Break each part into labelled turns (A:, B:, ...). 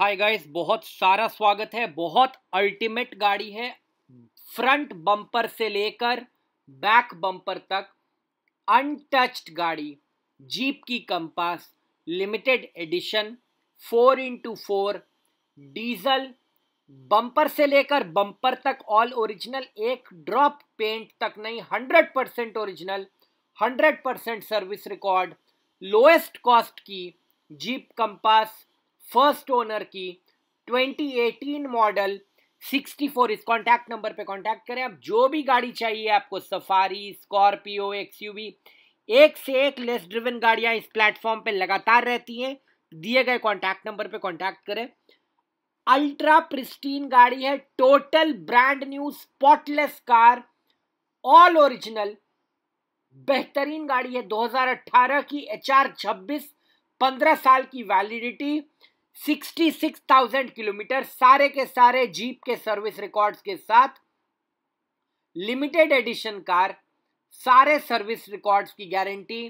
A: hi guys बहुत सारा स्वागत है बहुत अल्टीमेट गाड़ी है फ्रंट बम्पर से लेकर बैक बम्पर तक अनटच्ड गाड़ी जीप की compass limited edition four into four diesel bumper से लेकर बम्पर तक ऑल ओरिजिनल एक ड्रॉप पेंट तक नहीं hundred percent original hundred percent service record lowest cost की जीप कंपास फर्स्ट ओनर की 2018 मॉडल 64 इस कॉन्टैक्ट नंबर पे कॉन्टैक्ट करें आप जो भी गाड़ी चाहिए आपको सफारी स्कॉर्पियो एक्सयूवी एक से एक लेस ड्रिवन गाड़ियां इस प्लेटफॉर्म पे लगातार रहती हैं दिए गए कॉन्टैक्ट नंबर पे कॉन्टैक्ट करें अल्ट्रा प्रिस्टीन गाड़ी है total brand new spotless car all original बेहतरीन गाड़ी है 2018 की एच आर छब्बीस पंद्रह साल की वैलिडिटी 66,000 किलोमीटर सारे के सारे जीप के सर्विस रिकॉर्ड्स के साथ लिमिटेड एडिशन कार सारे सर्विस रिकॉर्ड्स की guarantee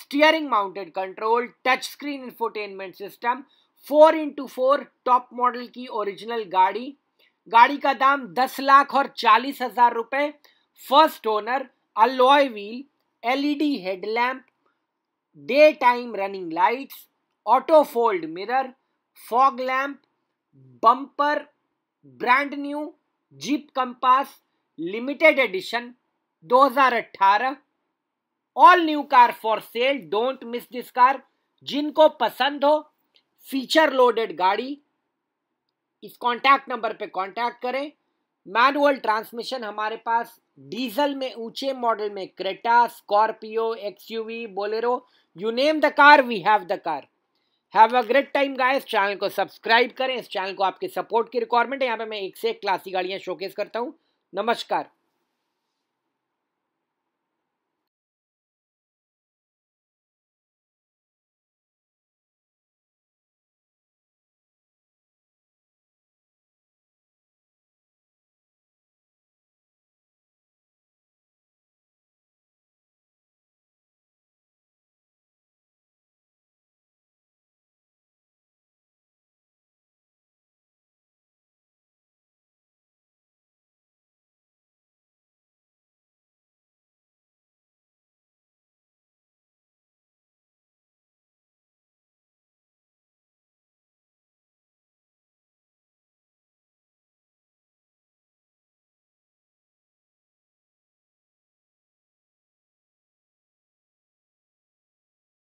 A: steering mounted control touch screen infotainment system four into four top model की ओरिजिनल गाड़ी गाड़ी का दाम दस लाख और चालीस हजार रुपए first owner alloy wheel LED headlamp day time running lights auto fold mirror fog lamp bumper brand new jeep compass limited edition 2018 all new car for sale don't miss this car जिनको पसंद हो feature loaded गाड़ी इस contact number पे contact करें manual transmission हमारे पास diesel में ऊंचे मॉडल में Creta Scorpio XUV Bolero you name the car we have the car have a great time इस चैनल को सब्सक्राइब करें इस चैनल को आपके सपोर्ट की रिक्वायरमेंट है यहाँ पे मैं एक से एक क्लासी गाड़ियाँ शोकेस करता हूँ नमस्कार